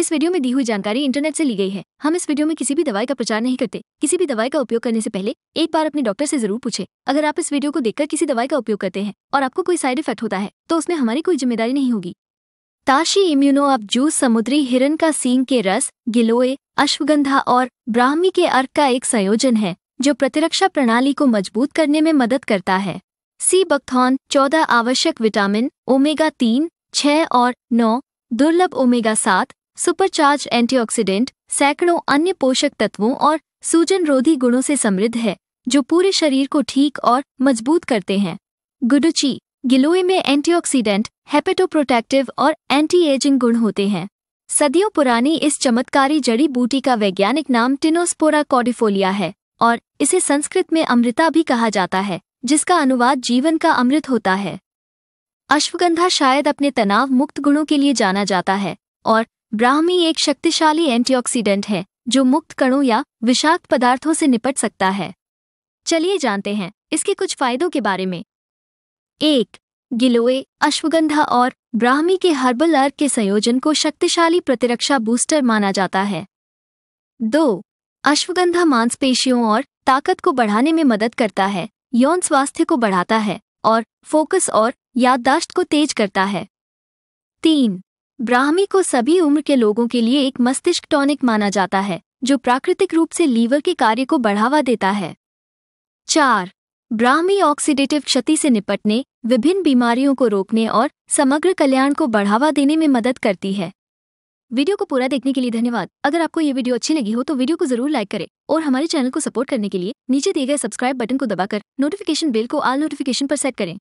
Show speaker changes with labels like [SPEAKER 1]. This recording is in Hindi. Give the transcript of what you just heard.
[SPEAKER 1] इस वीडियो में दी हुई जानकारी इंटरनेट से ली गई है हम इस वीडियो में किसी भी दवाई का प्रचार नहीं करते किसी भी दवाई का उपयोग करने से पहले एक बार अपने डॉक्टर से जरूर पूछे अगर आप इस वीडियो को देखकर किसी दवाई का उपयोग करते हैं और आपको कोई साइड इफेक्ट होता है तो उसमें हमारी कोई जिम्मेदारी नहीं होगी ताशी इम्यूनो अब जूस समुद्री हिरन का सींग के रस गिलोए अश्वगंधा और ब्राह्मी के अर्क का एक संयोजन है जो प्रतिरक्षा प्रणाली को मजबूत करने में मदद करता है सी बक्थॉन चौदह आवश्यक विटामिन ओमेगा तीन छह और नौ दुर्लभ ओमेगा सात सुपरचार्ज एंटीऑक्सीडेंट सैकड़ों अन्य पोषक तत्वों और सूजन रोधी गुणों से समृद्ध है जो पूरे शरीर को ठीक और मजबूत करते हैं गुडुची गिलोय में एंटीऑक्सीडेंट हेपेटोप्रोटेक्टिव और एंटी एजिंग गुण होते हैं सदियों पुरानी इस चमत्कारी जड़ी बूटी का वैज्ञानिक नाम टिनोस्पोरा कॉडिफोलिया है और इसे संस्कृत में अमृता भी कहा जाता है जिसका अनुवाद जीवन का अमृत होता है अश्वगंधा शायद अपने तनाव मुक्त गुणों के लिए जाना जाता है और ब्राह्मी एक शक्तिशाली एंटीऑक्सीडेंट है जो मुक्त कणों या विषाक्त पदार्थों से निपट सकता है चलिए जानते हैं इसके कुछ फायदों के बारे में एक गिलोए अश्वगंधा और ब्राह्मी के हर्बल अर्क के संयोजन को शक्तिशाली प्रतिरक्षा बूस्टर माना जाता है दो अश्वगंधा मांसपेशियों और ताकत को बढ़ाने में मदद करता है यौन स्वास्थ्य को बढ़ाता है और फोकस और याददाश्त को तेज करता है तीन ब्राह्मी को सभी उम्र के लोगों के लिए एक मस्तिष्क टॉनिक माना जाता है जो प्राकृतिक रूप से लीवर के कार्य को बढ़ावा देता है चार ब्राह्मी ऑक्सीडेटिव क्षति से निपटने विभिन्न बीमारियों को रोकने और समग्र कल्याण को बढ़ावा देने में मदद करती है वीडियो को पूरा देखने के लिए धन्यवाद अगर आपको ये वीडियो अच्छी लगी हो तो वीडियो को जरूर लाइक करें और हमारे चैनल को सपोर्ट करने के लिए नीचे दिए गए सब्सक्राइब बटन को दबाकर नोटिफिकेशन बेल को आल नोटिफिकेशन पर सेट करें